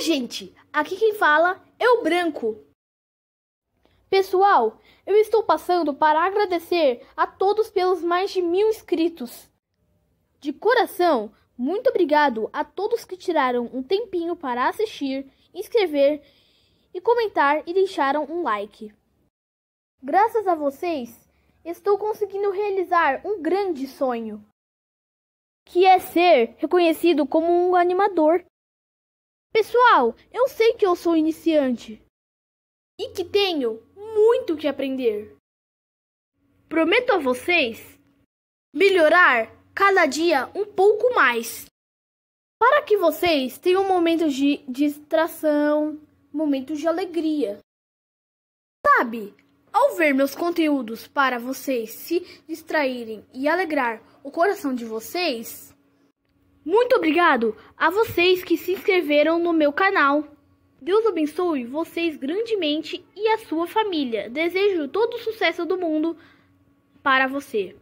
Olá, gente! Aqui quem fala é o Branco. Pessoal, eu estou passando para agradecer a todos pelos mais de mil inscritos. De coração, muito obrigado a todos que tiraram um tempinho para assistir, inscrever e comentar e deixaram um like. Graças a vocês, estou conseguindo realizar um grande sonho, que é ser reconhecido como um animador. Pessoal, eu sei que eu sou iniciante e que tenho muito que aprender. Prometo a vocês melhorar cada dia um pouco mais. Para que vocês tenham momentos de distração, momentos de alegria. Sabe, ao ver meus conteúdos para vocês se distraírem e alegrar o coração de vocês, muito obrigado a vocês que se inscreveram no meu canal. Deus abençoe vocês grandemente e a sua família. Desejo todo o sucesso do mundo para você.